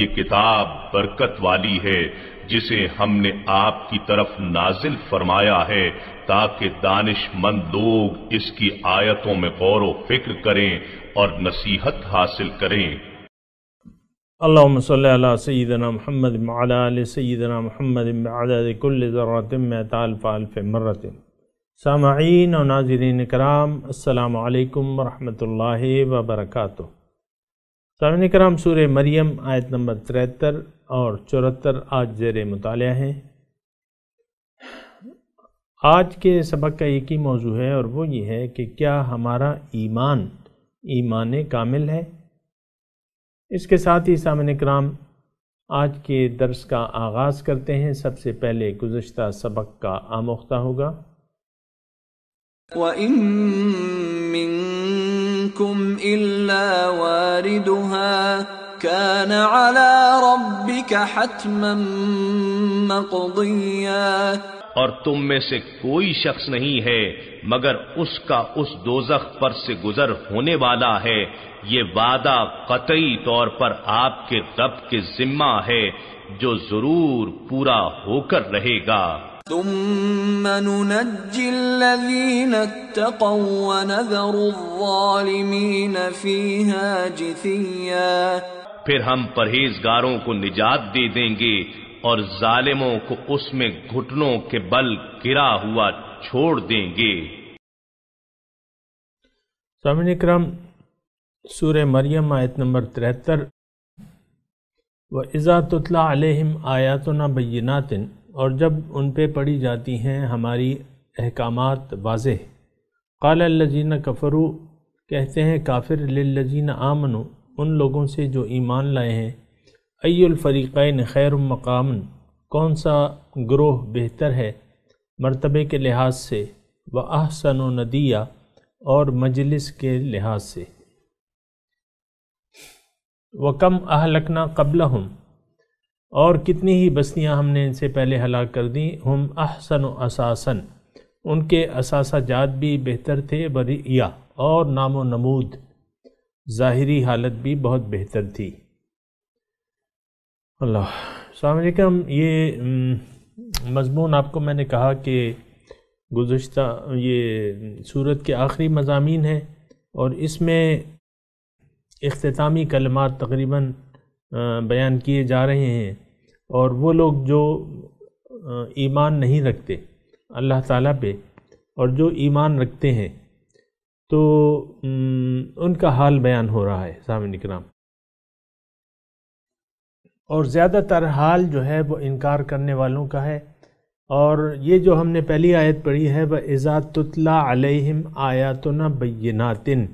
یہ کتاب برکت والی ہے جسے ہم نے آپ کی طرف نازل فرمایا ہے تاکہ دانش مند لوگ اس کی آیتوں میں غور و فکر کریں اور نصیحت حاصل کریں اللہ صلی اللہ کرام السلام علیکم ورحمۃ اللہ وبرکاتہ سامنے کرام سورہ مریم آیت نمبر 73 اور 74 آج زیر مطالعہ ہیں آج کے سبق کا ایک ہی موضوع ہے اور وہ یہ ہے کہ کیا ہمارا ایمان ایمان کامل ہے اس کے ساتھ ہی سامنے کرام آج کے درس کا آغاز کرتے ہیں سب سے پہلے گزشتہ سبق کا آموختہ ہوگا كان علی ربک حتما اور تم میں سے کوئی شخص نہیں ہے مگر اس کا اس دوزخ پر سے گزر ہونے والا ہے یہ وعدہ قطعی طور پر آپ کے رب کے ذمہ ہے جو ضرور پورا ہو کر رہے گا فیها جثیا پھر ہم پرہیزگاروں کو نجات دے دیں گے اور ظالموں کو اس میں گھٹنوں کے بل گرا ہوا چھوڑ دیں گے سامنے کرم سور مریم آیت نمبر و وہ تطلع علیہم آیاتنا بیناتن اور جب ان پہ پڑھی جاتی ہیں ہماری احکامات واضح قال اللہ کفرو کہتے ہیں کافر للذین آمنو ان لوگوں سے جو ایمان لائے ہیں ای الفریقین خیر المقام کون سا گروہ بہتر ہے مرتبے کے لحاظ سے و احسن و ندیہ اور مجلس کے لحاظ سے وکم کم قبلہم قبل اور کتنی ہی بستیاں ہم نے ان سے پہلے ہلاک کر دیں ہم احسن و اساسن ان کے اثاثہ جات بھی بہتر تھے بریا اور نام و نمود ظاہری حالت بھی بہت بہتر تھی اللہ السلام علیکم یہ مضمون آپ کو میں نے کہا کہ گزشتہ یہ صورت کے آخری مضامین ہیں اور اس میں اختتامی کلمات تقریباً بیان کیے جا رہے ہیں اور وہ لوگ جو ایمان نہیں رکھتے اللہ تعالیٰ پہ اور جو ایمان رکھتے ہیں تو ان کا حال بیان ہو رہا ہے سامن اکرام اور زیادہ تر حال جو ہے وہ انکار کرنے والوں کا ہے اور یہ جو ہم نے پہلی آیت پڑھی ہے وہ عزاتُ تطلا علیہم آیاتنا بیناتن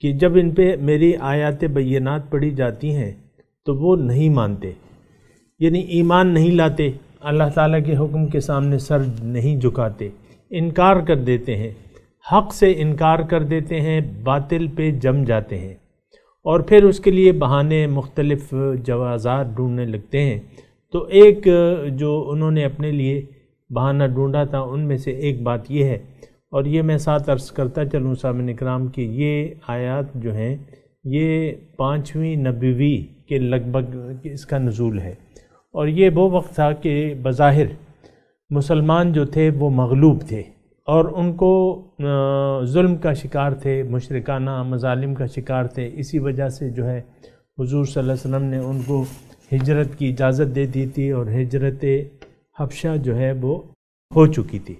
کہ جب ان پہ میری آیات بینات پڑھی جاتی ہیں تو وہ نہیں مانتے یعنی ایمان نہیں لاتے اللہ تعالیٰ کے حکم کے سامنے سر نہیں جھکاتے انکار کر دیتے ہیں حق سے انکار کر دیتے ہیں باطل پہ جم جاتے ہیں اور پھر اس کے لیے بہانے مختلف جوازات ڈھونڈنے لگتے ہیں تو ایک جو انہوں نے اپنے لیے بہانہ ڈھونڈا تھا ان میں سے ایک بات یہ ہے اور یہ میں ساتھ عرض کرتا چلوں سامن اکرام کہ یہ آیات جو ہیں یہ پانچویں نبوی کے لگ بھگ اس کا نزول ہے اور یہ وہ وقت تھا کہ بظاہر مسلمان جو تھے وہ مغلوب تھے اور ان کو ظلم کا شکار تھے مشرکانہ مظالم کا شکار تھے اسی وجہ سے جو ہے حضور صلی اللہ علیہ وسلم نے ان کو ہجرت کی اجازت دے دی تھی اور ہجرت حفشہ جو ہے وہ ہو چکی تھی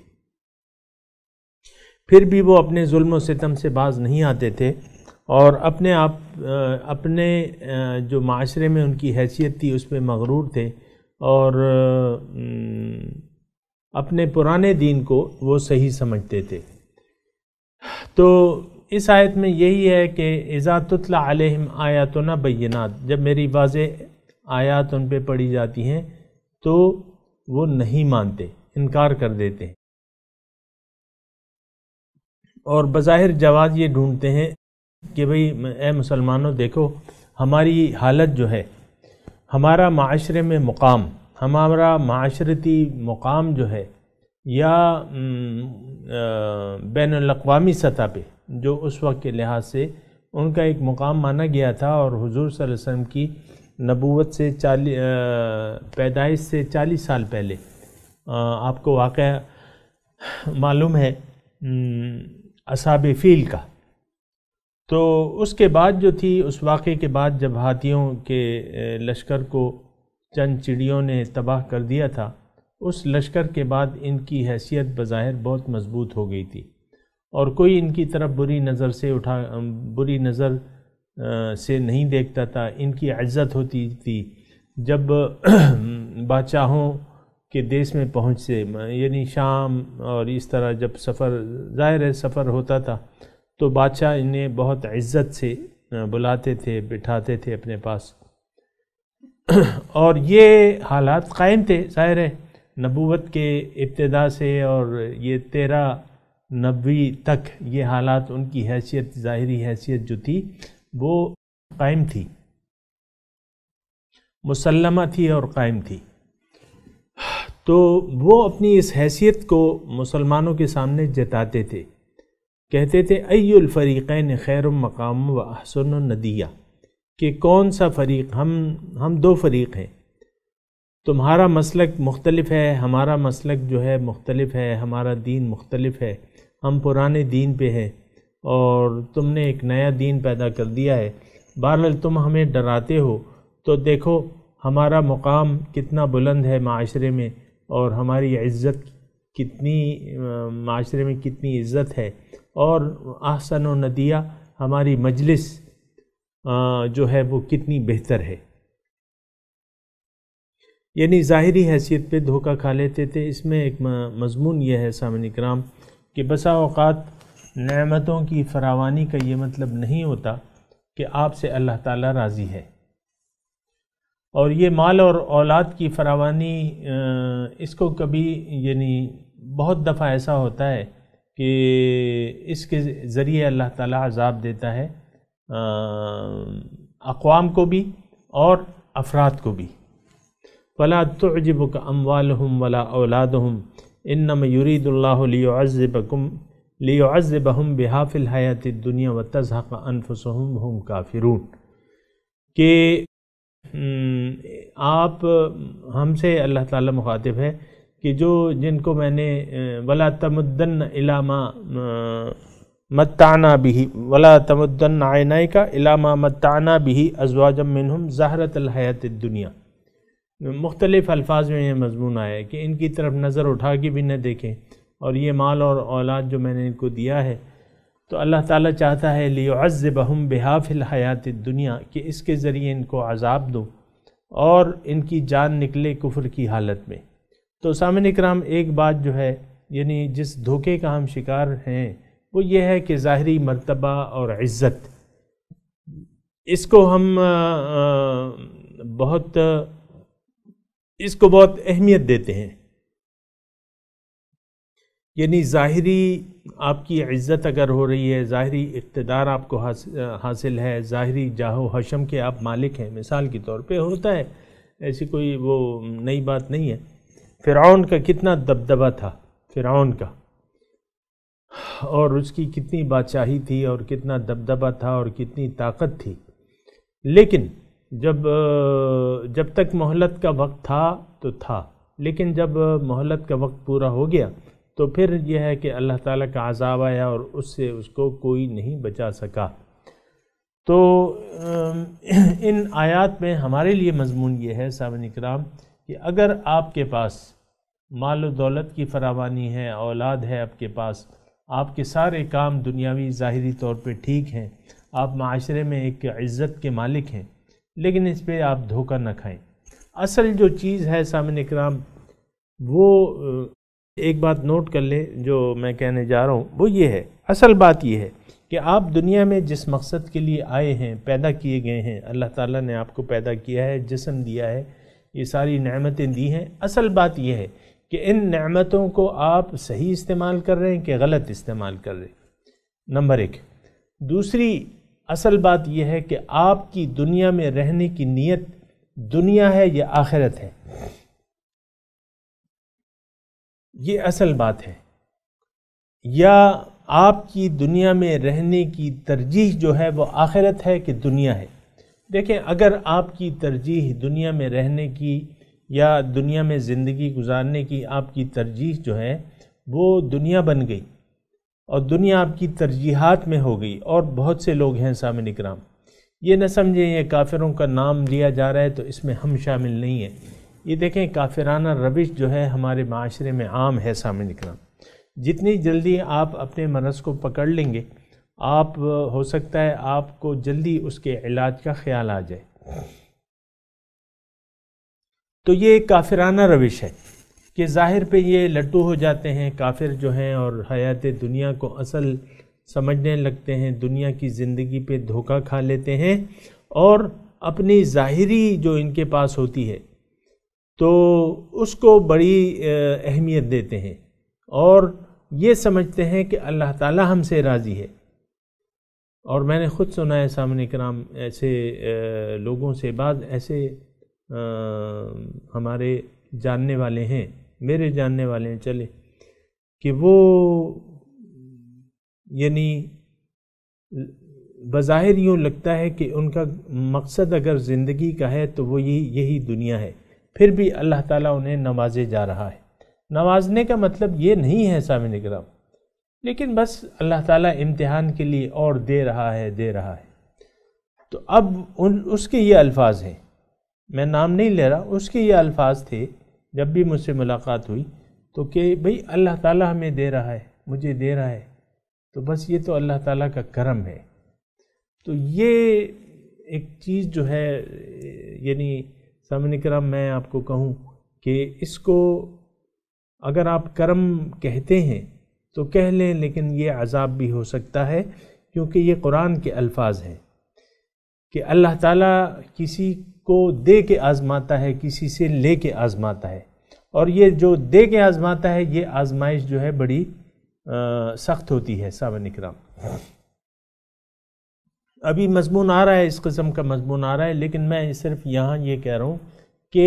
پھر بھی وہ اپنے ظلم و ستم سے باز نہیں آتے تھے اور اپنے آپ اپنے جو معاشرے میں ان کی حیثیت تھی اس پہ مغرور تھے اور اپنے پرانے دین کو وہ صحیح سمجھتے تھے تو اس آیت میں یہی ہے کہ اذا تطلع علیہم آیاتنا بینات جب میری واضح آیات ان پہ پڑھی جاتی ہیں تو وہ نہیں مانتے انکار کر دیتے ہیں اور بظاہر جواز یہ ڈھونڈتے ہیں کہ بھئی اے مسلمانوں دیکھو ہماری حالت جو ہے ہمارا معاشرے میں مقام ہمارا معاشرتی مقام جو ہے یا بین الاقوامی سطح پہ جو اس وقت کے لحاظ سے ان کا ایک مقام مانا گیا تھا اور حضور صلی اللہ علیہ وسلم کی نبوت سے چالی پیدائش سے چالیس سال پہلے آپ کو واقعہ معلوم ہے اصحاب فیل کا تو اس کے بعد جو تھی اس واقعے کے بعد جب ہاتھیوں کے لشکر کو چند چڑیوں نے تباہ کر دیا تھا اس لشکر کے بعد ان کی حیثیت بظاہر بہت مضبوط ہو گئی تھی اور کوئی ان کی طرف بری نظر سے اٹھا بری نظر سے نہیں دیکھتا تھا ان کی عزت ہوتی تھی جب بادشاہوں کے دیس میں پہنچ سے یعنی شام اور اس طرح جب سفر ظاہر ہے سفر ہوتا تھا تو بادشاہ انہیں بہت عزت سے بلاتے تھے بٹھاتے تھے اپنے پاس اور یہ حالات قائم تھے ظاہر ہے نبوت کے ابتدا سے اور یہ تیرہ نبی تک یہ حالات ان کی حیثیت ظاہری حیثیت جو تھی وہ قائم تھی مسلمہ تھی اور قائم تھی تو وہ اپنی اس حیثیت کو مسلمانوں کے سامنے جتاتے تھے کہتے تھے ای الفریقین خیر مقام و احسن و ندیہ کہ کون سا فریق ہم ہم دو فریق ہیں تمہارا مسلک مختلف ہے ہمارا مسلک جو ہے مختلف ہے ہمارا دین مختلف ہے ہم پرانے دین پہ ہیں اور تم نے ایک نیا دین پیدا کر دیا ہے بہرحال تم ہمیں ڈراتے ہو تو دیکھو ہمارا مقام کتنا بلند ہے معاشرے میں اور ہماری عزت کتنی معاشرے میں کتنی عزت ہے اور احسن و ندیہ ہماری مجلس جو ہے وہ کتنی بہتر ہے یعنی ظاہری حیثیت پہ دھوکہ کھا لیتے تھے اس میں ایک مضمون یہ ہے سامن کرام کہ بسا اوقات نعمتوں کی فراوانی کا یہ مطلب نہیں ہوتا کہ آپ سے اللہ تعالیٰ راضی ہے اور یہ مال اور اولاد کی فراوانی اس کو کبھی یعنی بہت دفعہ ایسا ہوتا ہے کہ اس کے ذریعے اللہ تعالیٰ عذاب دیتا ہے اقوام کو بھی اور افراد کو بھی فلا تُعْجِبُكَ أَمْوَالُهُمْ وَلَا أَوْلَادُهُمْ إِنَّمَا يُرِيدُ اللَّهُ لِيُعَذِّبَكُمْ لِيُعَذِّبَهُمْ بِحَافِ الْحَيَاتِ الدُّنْيَا وَتَزْحَقَ أَنفُسُهُمْ هُمْ كَافِرُونَ کہ آپ ہم سے اللہ تعالیٰ مخاطب ہے کہ جو جن کو میں نے ولا تمدن علامہ متانہ بھی ولا تمدنآن کا علامہ متانہ بھی ازواجم منہم زہرت الحیات دنیا مختلف الفاظ میں یہ مضمون آیا ہے کہ ان کی طرف نظر اٹھا کے بھی نہ دیکھیں اور یہ مال اور اولاد جو میں نے ان کو دیا ہے تو اللہ تعالیٰ چاہتا ہے لیو از بہم بے الحیات دنیا کہ اس کے ذریعے ان کو عذاب دو اور ان کی جان نکلے کفر کی حالت میں تو سامن اکرام ایک بات جو ہے یعنی جس دھوکے کا ہم شکار ہیں وہ یہ ہے کہ ظاہری مرتبہ اور عزت اس کو ہم بہت اس کو بہت اہمیت دیتے ہیں یعنی ظاہری آپ کی عزت اگر ہو رہی ہے ظاہری اقتدار آپ کو حاصل ہے ظاہری جاہو و حشم کے آپ مالک ہیں مثال کے طور پہ ہوتا ہے ایسی کوئی وہ نئی بات نہیں ہے فرعون کا کتنا دبدبہ تھا فرعون کا اور اس کی کتنی بادشاہی تھی اور کتنا دبدبہ تھا اور کتنی طاقت تھی لیکن جب جب تک محلت کا وقت تھا تو تھا لیکن جب محلت کا وقت پورا ہو گیا تو پھر یہ ہے کہ اللہ تعالیٰ کا عذاب آیا اور اس سے اس کو کوئی نہیں بچا سکا تو ان آیات میں ہمارے لیے مضمون یہ ہے سامن اکرام کہ اگر آپ کے پاس مال و دولت کی فراوانی ہے اولاد ہے آپ کے پاس آپ کے سارے کام دنیاوی ظاہری طور پہ ٹھیک ہیں آپ معاشرے میں ایک عزت کے مالک ہیں لیکن اس پہ آپ دھوکہ نہ کھائیں اصل جو چیز ہے سامن اکرام وہ ایک بات نوٹ کر لیں جو میں کہنے جا رہا ہوں وہ یہ ہے اصل بات یہ ہے کہ آپ دنیا میں جس مقصد کے لیے آئے ہیں پیدا کیے گئے ہیں اللہ تعالیٰ نے آپ کو پیدا کیا ہے جسم دیا ہے یہ ساری نعمتیں دی ہیں اصل بات یہ ہے کہ ان نعمتوں کو آپ صحیح استعمال کر رہے ہیں کہ غلط استعمال کر رہے ہیں نمبر ایک دوسری اصل بات یہ ہے کہ آپ کی دنیا میں رہنے کی نیت دنیا ہے یا آخرت ہے یہ اصل بات ہے یا آپ کی دنیا میں رہنے کی ترجیح جو ہے وہ آخرت ہے کہ دنیا ہے دیکھیں اگر آپ کی ترجیح دنیا میں رہنے کی یا دنیا میں زندگی گزارنے کی آپ کی ترجیح جو ہے وہ دنیا بن گئی اور دنیا آپ کی ترجیحات میں ہو گئی اور بہت سے لوگ ہیں سامع اکرام یہ نہ سمجھیں یہ کافروں کا نام لیا جا رہا ہے تو اس میں ہم شامل نہیں ہیں یہ دیکھیں کافرانہ روش جو ہے ہمارے معاشرے میں عام ہے سامع اکرام جتنی جلدی آپ اپنے مرض کو پکڑ لیں گے آپ ہو سکتا ہے آپ کو جلدی اس کے علاج کا خیال آ جائے تو یہ کافرانہ روش ہے کہ ظاہر پہ یہ لٹو ہو جاتے ہیں کافر جو ہیں اور حیات دنیا کو اصل سمجھنے لگتے ہیں دنیا کی زندگی پہ دھوکہ کھا لیتے ہیں اور اپنی ظاہری جو ان کے پاس ہوتی ہے تو اس کو بڑی اہمیت دیتے ہیں اور یہ سمجھتے ہیں کہ اللہ تعالیٰ ہم سے راضی ہے اور میں نے خود سنا ہے سامنے کرام ایسے لوگوں سے بعض ایسے ہمارے جاننے والے ہیں میرے جاننے والے ہیں چلے کہ وہ یعنی بظاہر یوں لگتا ہے کہ ان کا مقصد اگر زندگی کا ہے تو وہ یہی دنیا ہے پھر بھی اللہ تعالیٰ انہیں نوازے جا رہا ہے نوازنے کا مطلب یہ نہیں ہے سامع اکرام لیکن بس اللہ تعالیٰ امتحان کے لیے اور دے رہا ہے دے رہا ہے تو اب ان اس کے یہ الفاظ ہیں میں نام نہیں لے رہا اس کے یہ الفاظ تھے جب بھی مجھ سے ملاقات ہوئی تو کہ بھئی اللہ تعالیٰ ہمیں دے رہا ہے مجھے دے رہا ہے تو بس یہ تو اللہ تعالیٰ کا کرم ہے تو یہ ایک چیز جو ہے یعنی سامنے کرم میں آپ کو کہوں کہ اس کو اگر آپ کرم کہتے ہیں تو کہہ لیں لیکن یہ عذاب بھی ہو سکتا ہے کیونکہ یہ قرآن کے الفاظ ہیں کہ اللہ تعالیٰ کسی کو دے کے آزماتا ہے کسی سے لے کے آزماتا ہے اور یہ جو دے کے آزماتا ہے یہ آزمائش جو ہے بڑی سخت ہوتی ہے سامن اکرام ابھی مضمون آ رہا ہے اس قسم کا مضمون آ رہا ہے لیکن میں صرف یہاں یہ کہہ رہا ہوں کہ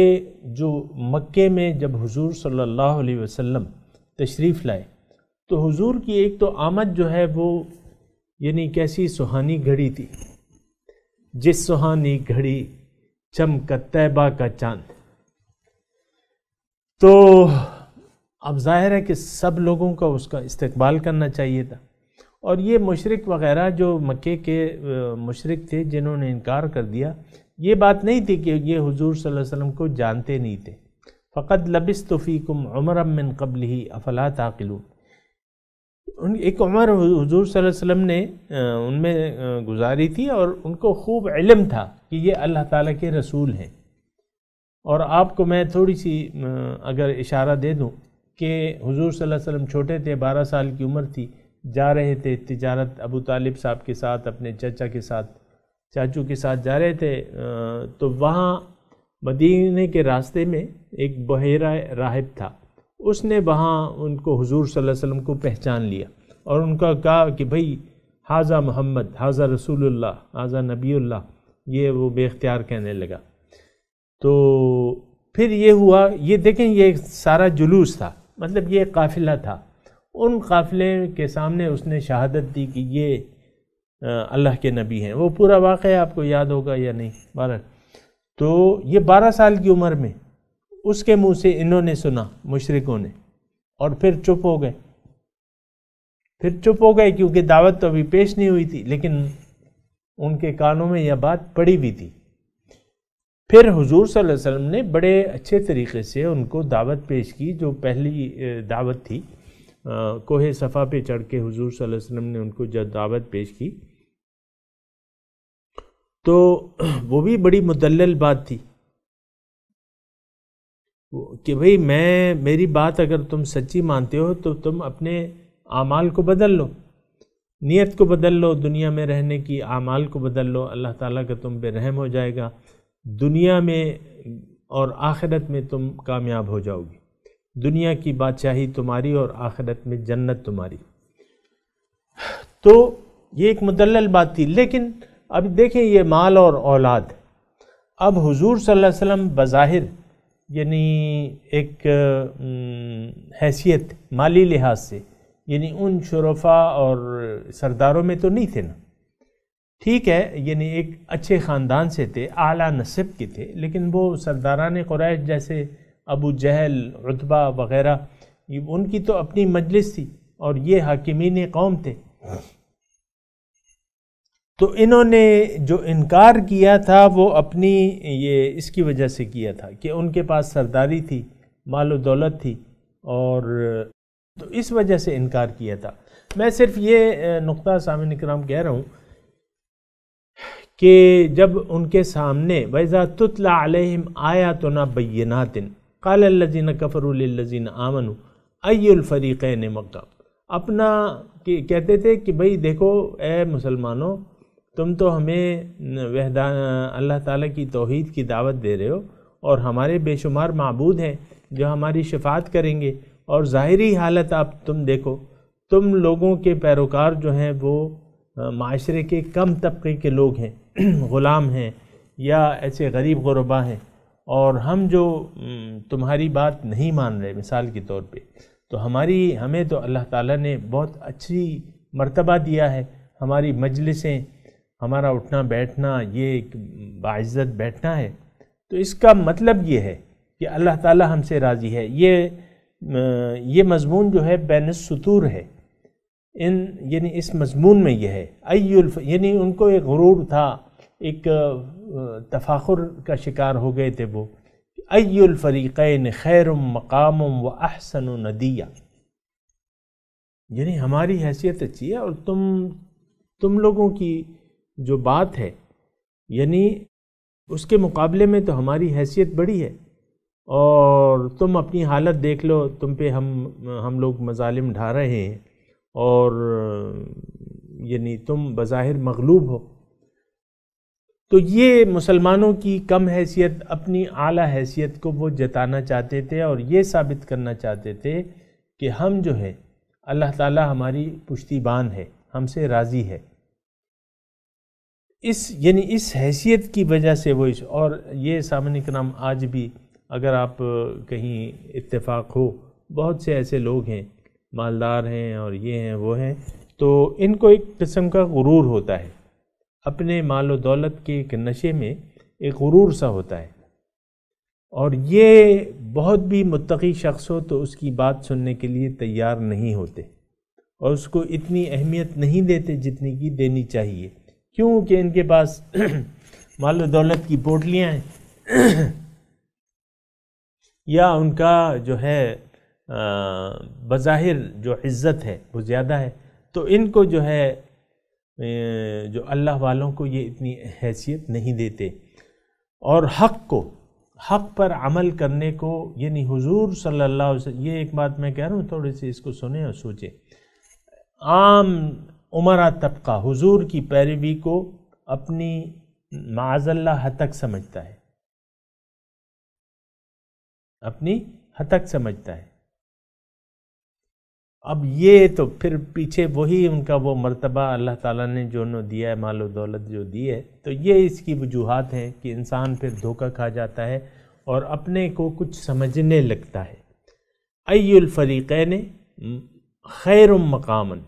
جو مکے میں جب حضور صلی اللہ علیہ وسلم تشریف لائے تو حضور کی ایک تو آمد جو ہے وہ یعنی کیسی سہانی گھڑی تھی جس سہانی گھڑی چمکا طیبہ کا چاند تو اب ظاہر ہے کہ سب لوگوں کا اس کا استقبال کرنا چاہیے تھا اور یہ مشرق وغیرہ جو مکے کے مشرق تھے جنہوں نے انکار کر دیا یہ بات نہیں تھی کہ یہ حضور صلی اللہ علیہ وسلم کو جانتے نہیں تھے فقط لبی کم عمر قبل ہی افلا تاہلوں ان ایک عمر حضور صلی اللہ علیہ وسلم نے ان میں گزاری تھی اور ان کو خوب علم تھا کہ یہ اللہ تعالیٰ کے رسول ہیں اور آپ کو میں تھوڑی سی اگر اشارہ دے دوں کہ حضور صلی اللہ علیہ وسلم چھوٹے تھے بارہ سال کی عمر تھی جا رہے تھے تجارت ابو طالب صاحب کے ساتھ اپنے چچا کے ساتھ چاچو کے ساتھ جا رہے تھے تو وہاں مدینے کے راستے میں ایک بحیرہ راہب تھا اس نے وہاں ان کو حضور صلی اللہ علیہ وسلم کو پہچان لیا اور ان کا کہا کہ بھئی حاضر محمد حاضہ رسول اللہ حاضر نبی اللہ یہ وہ بے اختیار کہنے لگا تو پھر یہ ہوا یہ دیکھیں یہ سارا جلوس تھا مطلب یہ قافلہ تھا ان قافلے کے سامنے اس نے شہادت دی کہ یہ اللہ کے نبی ہیں وہ پورا واقعہ آپ کو یاد ہوگا یا نہیں بارہ تو یہ بارہ سال کی عمر میں اس کے منہ سے انہوں نے سنا مشرقوں نے اور پھر چپ ہو گئے پھر چپ ہو گئے کیونکہ دعوت تو ابھی پیش نہیں ہوئی تھی لیکن ان کے کانوں میں یہ بات پڑی بھی تھی پھر حضور صلی اللہ علیہ وسلم نے بڑے اچھے طریقے سے ان کو دعوت پیش کی جو پہلی دعوت تھی کوہ صفحہ پہ چڑھ کے حضور صلی اللہ علیہ وسلم نے ان کو جب دعوت پیش کی تو وہ بھی بڑی مدلل بات تھی کہ بھئی میں میری بات اگر تم سچی مانتے ہو تو تم اپنے اعمال کو بدل لو نیت کو بدل لو دنیا میں رہنے کی اعمال کو بدل لو اللہ تعالیٰ کا تم بے رحم ہو جائے گا دنیا میں اور آخرت میں تم کامیاب ہو جاؤ گی دنیا کی بادشاہی تمہاری اور آخرت میں جنت تمہاری تو یہ ایک مدلل بات تھی لیکن اب دیکھیں یہ مال اور اولاد اب حضور صلی اللہ علیہ وسلم بظاہر یعنی ایک حیثیت مالی لحاظ سے یعنی ان شرفا اور سرداروں میں تو نہیں تھے نا ٹھیک ہے یعنی ایک اچھے خاندان سے تھے اعلیٰ نصب کے تھے لیکن وہ سرداران قریش جیسے ابو جہل رتبہ وغیرہ ان کی تو اپنی مجلس تھی اور یہ حاکمین قوم تھے تو انہوں نے جو انکار کیا تھا وہ اپنی یہ اس کی وجہ سے کیا تھا کہ ان کے پاس سرداری تھی مال و دولت تھی اور تو اس وجہ سے انکار کیا تھا میں صرف یہ نقطہ سامع اکرام کہہ رہا ہوں کہ جب ان کے سامنے وضات علیہم آیا تو نا قال الزین کفر الزین آمن امن الفریقین مکہ اپنا کہتے تھے کہ بھئی دیکھو اے مسلمانوں تم تو ہمیں وحدان اللہ تعالیٰ کی توحید کی دعوت دے رہے ہو اور ہمارے بے شمار معبود ہیں جو ہماری شفاعت کریں گے اور ظاہری حالت آپ تم دیکھو تم لوگوں کے پیروکار جو ہیں وہ معاشرے کے کم طبقے کے لوگ ہیں غلام ہیں یا ایسے غریب غربا ہیں اور ہم جو تمہاری بات نہیں مان رہے مثال کے طور پہ تو ہماری ہمیں تو اللہ تعالیٰ نے بہت اچھی مرتبہ دیا ہے ہماری مجلسیں ہمارا اٹھنا بیٹھنا یہ ایک باعزت بیٹھنا ہے تو اس کا مطلب یہ ہے کہ اللہ تعالیٰ ہم سے راضی ہے یہ یہ مضمون جو ہے بین السطور ہے ان یعنی اس مضمون میں یہ ہے الف یعنی ان کو ایک غرور تھا ایک تفاخر کا شکار ہو گئے تھے وہ ای الفریقین خیر مقام و احسن و ندیہ یعنی ہماری حیثیت اچھی ہے اور تم تم لوگوں کی جو بات ہے یعنی اس کے مقابلے میں تو ہماری حیثیت بڑی ہے اور تم اپنی حالت دیکھ لو تم پہ ہم ہم لوگ مظالم ڈھا رہے ہیں اور یعنی تم بظاہر مغلوب ہو تو یہ مسلمانوں کی کم حیثیت اپنی اعلیٰ حیثیت کو وہ جتانا چاہتے تھے اور یہ ثابت کرنا چاہتے تھے کہ ہم جو ہیں اللہ تعالیٰ ہماری پشتی بان ہے ہم سے راضی ہے اس یعنی اس حیثیت کی وجہ سے وہ اس اور یہ سامنے کرام آج بھی اگر آپ کہیں اتفاق ہو بہت سے ایسے لوگ ہیں مالدار ہیں اور یہ ہیں وہ ہیں تو ان کو ایک قسم کا غرور ہوتا ہے اپنے مال و دولت کے ایک نشے میں ایک غرور سا ہوتا ہے اور یہ بہت بھی متقی شخص ہو تو اس کی بات سننے کے لیے تیار نہیں ہوتے اور اس کو اتنی اہمیت نہیں دیتے جتنی کی دینی چاہیے کیونکہ ان کے پاس مال و دولت کی پوٹلیاں ہیں یا ان کا جو ہے بظاہر جو عزت ہے وہ زیادہ ہے تو ان کو جو ہے جو اللہ والوں کو یہ اتنی حیثیت نہیں دیتے اور حق کو حق پر عمل کرنے کو یعنی حضور صلی اللہ علیہ وسلم یہ ایک بات میں کہہ رہا ہوں تھوڑی سی اس کو سنیں اور سوچیں عام عمرہ طبقہ حضور کی پیروی کو اپنی معاذ اللہ حتک سمجھتا ہے اپنی ہتک سمجھتا ہے اب یہ تو پھر پیچھے وہی ان کا وہ مرتبہ اللہ تعالیٰ نے جو انہوں دیا ہے مال و دولت جو دی ہے تو یہ اس کی وجوہات ہیں کہ انسان پھر دھوکہ کھا جاتا ہے اور اپنے کو کچھ سمجھنے لگتا ہے ای الفریقین خیر مقامن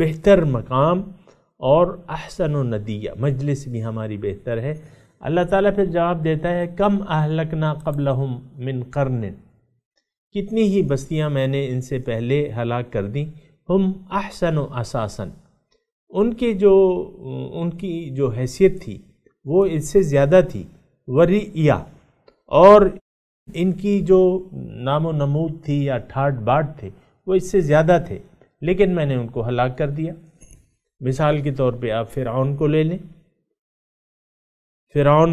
بہتر مقام اور احسن و ندیہ مجلس بھی ہماری بہتر ہے اللہ تعالیٰ پھر جواب دیتا ہے کم اہلکنا قبلہم من قرن کتنی ہی بستیاں میں نے ان سے پہلے ہلاک کر دیں ہم احسن و اساسن ان کی جو ان کی جو حیثیت تھی وہ اس سے زیادہ تھی وریعہ اور ان کی جو نام و نمود تھی یا ٹھاٹ باٹ تھے وہ اس سے زیادہ تھے لیکن میں نے ان کو ہلاک کر دیا مثال کے طور پہ آپ فرعون کو لے لیں فرعون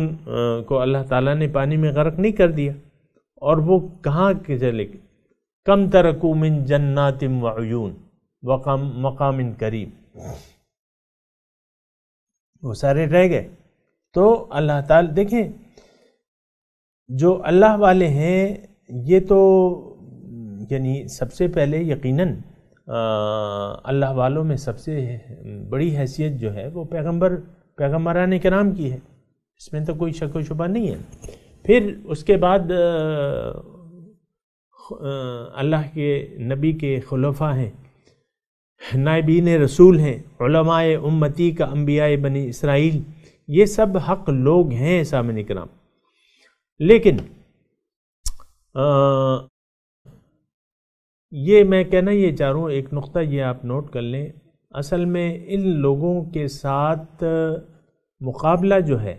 کو اللہ تعالیٰ نے پانی میں غرق نہیں کر دیا اور وہ کہاں کے گئے کم من جن وعیون وقام مقام کریم وہ سارے رہ گئے تو اللہ تعالیٰ دیکھیں جو اللہ والے ہیں یہ تو یعنی سب سے پہلے یقیناً اللہ والوں میں سب سے بڑی حیثیت جو ہے وہ پیغمبر پیغمبران کرام کی ہے اس میں تو کوئی شک و شبہ نہیں ہے پھر اس کے بعد اللہ کے نبی کے خلفہ ہیں نائبین رسول ہیں علماء امتی کا انبیاء بنی اسرائیل یہ سب حق لوگ ہیں سامن کرام لیکن یہ میں کہنا یہ چاہ رہا ہوں ایک نقطہ یہ آپ نوٹ کر لیں اصل میں ان لوگوں کے ساتھ مقابلہ جو ہے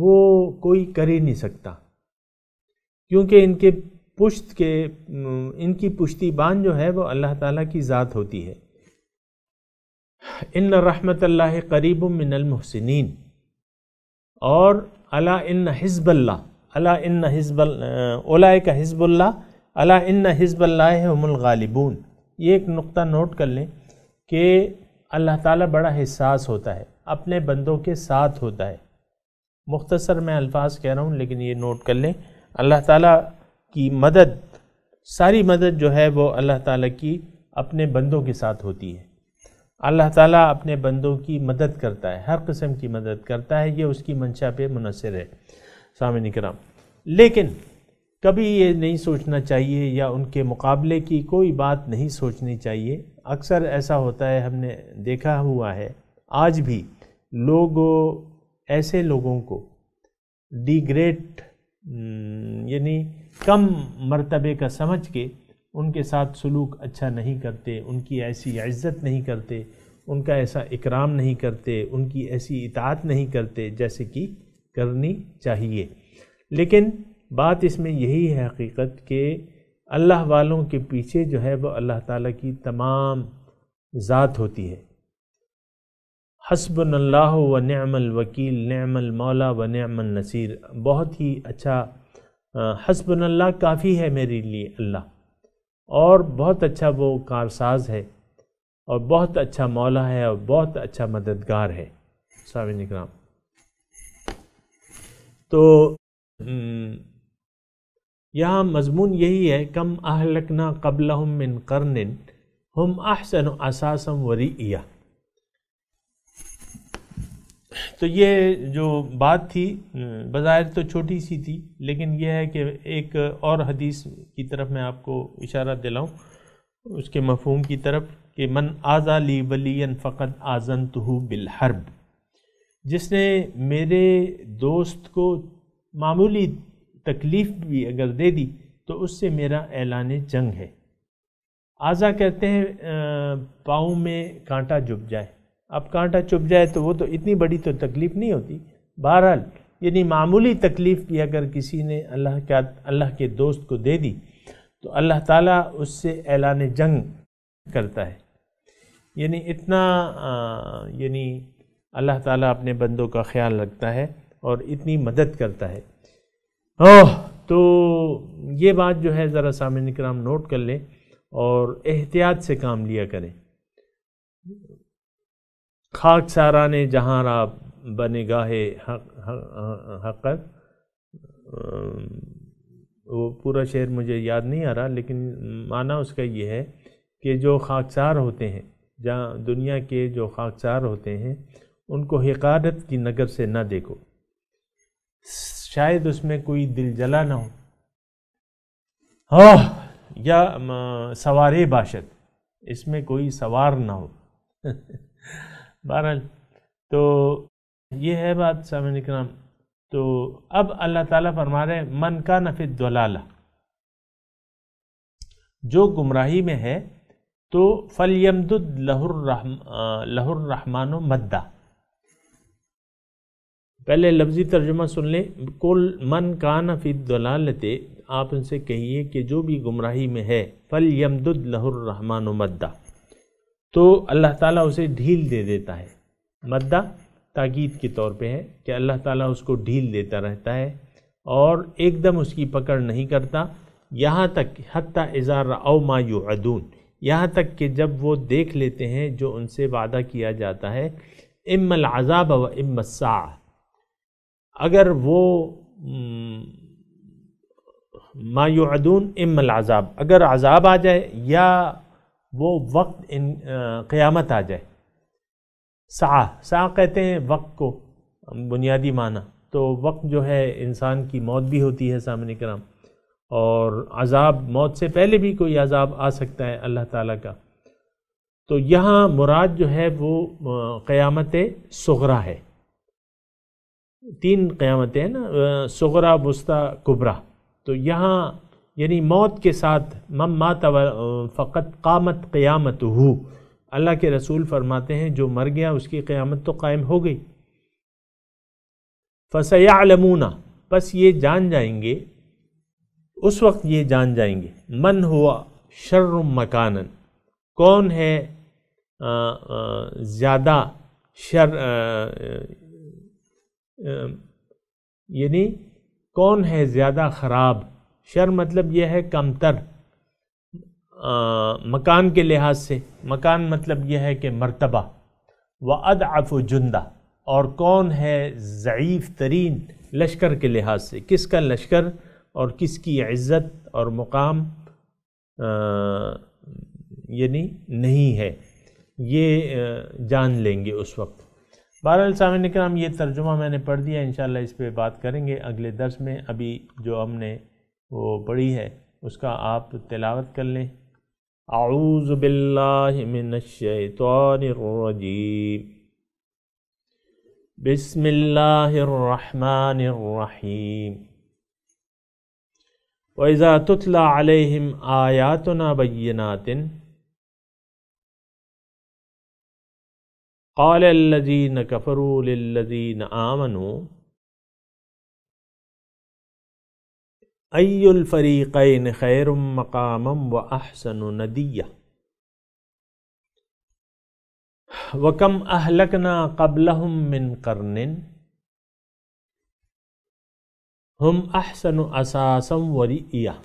وہ کوئی کر ہی نہیں سکتا کیونکہ ان کے پشت کے ان کی پشتی بان جو ہے وہ اللہ تعالیٰ کی ذات ہوتی ہے ان رحمت اللہ قریب من المحسنین اور علا ان حزب اللہ علا ان حزب اولا کا حزب اللہ ان حزب اللہ ہم الغالبون یہ ایک نقطہ نوٹ کر لیں کہ اللہ تعالیٰ بڑا حساس ہوتا ہے اپنے بندوں کے ساتھ ہوتا ہے مختصر میں الفاظ کہہ رہا ہوں لیکن یہ نوٹ کر لیں اللہ تعالیٰ کی مدد ساری مدد جو ہے وہ اللہ تعالیٰ کی اپنے بندوں کے ساتھ ہوتی ہے اللہ تعالیٰ اپنے بندوں کی مدد کرتا ہے ہر قسم کی مدد کرتا ہے یہ اس کی منشا پہ منحصر ہے سامعین کرام لیکن کبھی یہ نہیں سوچنا چاہیے یا ان کے مقابلے کی کوئی بات نہیں سوچنی چاہیے اکثر ایسا ہوتا ہے ہم نے دیکھا ہوا ہے آج بھی لوگ ایسے لوگوں کو ڈی گریٹ یعنی کم مرتبے کا سمجھ کے ان کے ساتھ سلوک اچھا نہیں کرتے ان کی ایسی عزت نہیں کرتے ان کا ایسا اکرام نہیں کرتے ان کی ایسی اطاعت نہیں کرتے جیسے کہ کرنی چاہیے لیکن بات اس میں یہی ہے حقیقت کہ اللہ والوں کے پیچھے جو ہے وہ اللہ تعالیٰ کی تمام ذات ہوتی ہے حسب اللہ و نعم الوکیل نعم المولا و نعم النصیر بہت ہی اچھا حسب اللہ کافی ہے میرے لیے اللہ اور بہت اچھا وہ کارساز ہے اور بہت اچھا مولا ہے اور بہت اچھا مددگار ہے ساوین اکرام تو یہاں مضمون یہی ہے کم اہلکنا قبلہم من قرن ہم احسن اساسم وری تو یہ جو بات تھی بظاہر تو چھوٹی سی تھی لیکن یہ ہے کہ ایک اور حدیث کی طرف میں آپ کو اشارہ دلاؤں اس کے مفہوم کی طرف کہ من آزا لی ولی فقط آزن تو بالحرب جس نے میرے دوست کو معمولی تکلیف بھی اگر دے دی تو اس سے میرا اعلان جنگ ہے اعضا کہتے ہیں پاؤں میں کانٹا چپ جائے اب کانٹا چپ جائے تو وہ تو اتنی بڑی تو تکلیف نہیں ہوتی بہرحال یعنی معمولی تکلیف بھی اگر کسی نے اللہ کے اللہ کے دوست کو دے دی تو اللہ تعالیٰ اس سے اعلان جنگ کرتا ہے یعنی اتنا یعنی اللہ تعالیٰ اپنے بندوں کا خیال رکھتا ہے اور اتنی مدد کرتا ہے تو یہ بات جو ہے ذرا سامعین اکرام نوٹ کر لیں اور احتیاط سے کام لیا کریں خاک سارا نے جہاں را بنے گاہے حق وہ پورا شہر مجھے یاد نہیں آ رہا لیکن معنی اس کا یہ ہے کہ جو خاک ہوتے ہیں جہاں دنیا کے جو خاک ہوتے ہیں ان کو حقادت کی نگر سے نہ دیکھو شاید اس میں کوئی دل جلا نہ ہو یا سوارے باشد اس میں کوئی سوار نہ ہو بہرحال تو یہ ہے بات سامن کرام تو اب اللہ تعالیٰ فرما رہے من کا نفید دلالہ جو گمراہی میں ہے تو فلیمد لہر لہور رحمان و مدہ پہلے لفظی ترجمہ سن لیں کل من کان فلالت آپ ان سے کہیے کہ جو بھی گمراہی میں ہے فل یمدد لہ الرحمٰن و مدہ تو اللہ تعالیٰ اسے ڈھیل دے دیتا ہے مدہ تاکید کے طور پہ ہے کہ اللہ تعالیٰ اس کو ڈھیل دیتا رہتا ہے اور ایک دم اس کی پکڑ نہیں کرتا یہاں تک حتیٰ ازار او ما یعدون یہاں تک کہ جب وہ دیکھ لیتے ہیں جو ان سے وعدہ کیا جاتا ہے العذاب و ام الساعہ اگر وہ ما یعدون ام العذاب اگر عذاب آ جائے یا وہ وقت قیامت آ جائے سا سا کہتے ہیں وقت کو بنیادی معنی تو وقت جو ہے انسان کی موت بھی ہوتی ہے سامنے کرام اور عذاب موت سے پہلے بھی کوئی عذاب آ سکتا ہے اللہ تعالیٰ کا تو یہاں مراد جو ہے وہ قیامت سغرا ہے تین قیامتیں ہیں نا سغرا بستا کبرا تو یہاں یعنی موت کے ساتھ مم مات فقط قامت قیامت ہو اللہ کے رسول فرماتے ہیں جو مر گیا اس کی قیامت تو قائم ہو گئی فسیا علمونہ بس یہ جان جائیں گے اس وقت یہ جان جائیں گے من ہوا شر مکان کون ہے زیادہ شر یعنی کون ہے زیادہ خراب شر مطلب یہ ہے کم تر مکان کے لحاظ سے مکان مطلب یہ ہے کہ مرتبہ و ادعف جندہ اور کون ہے ضعیف ترین لشکر کے لحاظ سے کس کا لشکر اور کس کی عزت اور مقام یعنی نہیں ہے یہ جان لیں گے اس وقت بہرحال سامعین کرام یہ ترجمہ میں نے پڑھ دیا انشاءاللہ اس پہ بات کریں گے اگلے درس میں ابھی جو ہم نے وہ پڑھی ہے اس کا آپ تلاوت کر لیں اعوذ باللہ من الشیطان الرجیم بسم اللہ الرحمن الرحیم وَإِذَا تُتْلَى عَلَيْهِمْ آيَاتُنَا بَيِّنَاتٍ قال الذين كفروا للذين آمنوا أي الفريقين خير مقاما وأحسن نديا وكم أهلكنا قبلهم من قرن هم أحسن أساسا ورئيا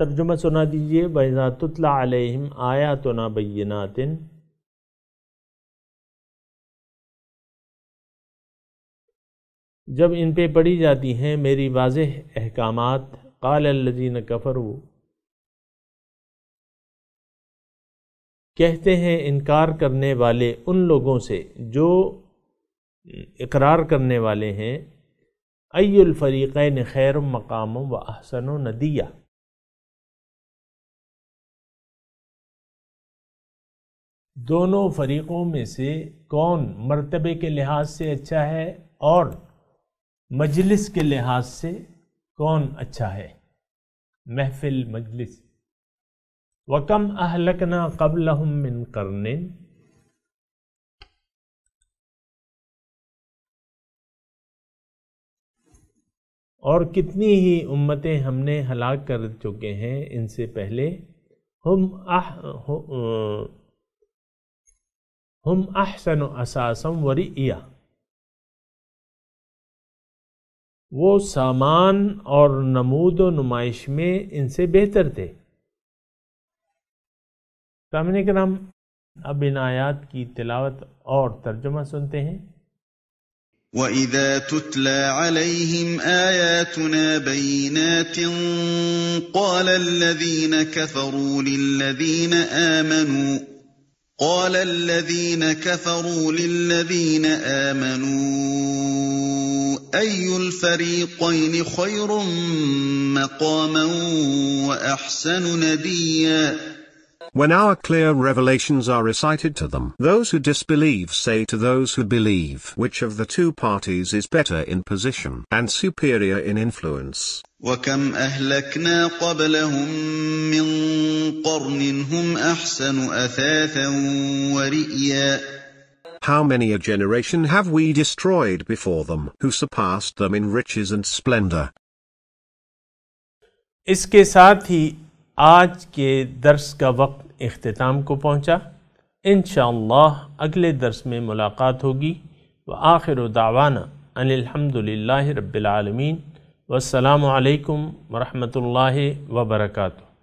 ترجمہ سنا دیجئے وَإِذَا تُطْلَ عَلَيْهِمْ تو بَيِّنَاتٍ جب ان پہ پڑھی جاتی ہیں میری واضح احکامات قال الذین کفروا کہتے ہیں انکار کرنے والے ان لوگوں سے جو اقرار کرنے والے ہیں ای الفریقین خیر مقام و احسن و ندیہ دونوں فریقوں میں سے کون مرتبے کے لحاظ سے اچھا ہے اور مجلس کے لحاظ سے کون اچھا ہے محفل مجلس وکم اہلکنا قبل کرن اور کتنی ہی امتیں ہم نے ہلاک کر چکے ہیں ان سے پہلے ہم ہم احسن اساسم وہ سامان اور نمود و نمائش میں ان سے بہتر تھے سامنے کرام اب ان آیات کی تلاوت اور ترجمہ سنتے ہیں وَإِذَا تُتْلَى عَلَيْهِمْ آيَاتُنَا بَيِّنَاتٍ قَالَ الَّذِينَ كَفَرُوا لِلَّذِينَ آمَنُوا قال الذين كفروا للذين آمنوا أي الفريقين خير مقاما وأحسن نديا when our clear revelations are recited to them. Those who disbelieve say to those who believe which of the two parties is better in position and superior in influence. وكم أهلكنا قبلهم من قرن هم أحسن أثاثا ورئيا How many a generation have we destroyed before them who surpassed them in riches and splendor? इसके साथ ही आज के दर्स का वक्त اختتام کو پہنچا انشاءاللہ اگلے درس میں ملاقات ہوگی و آخر دعوانا ان الحمد للہ رب العالمین والسلام علیکم ورحمۃ اللہ وبرکاتہ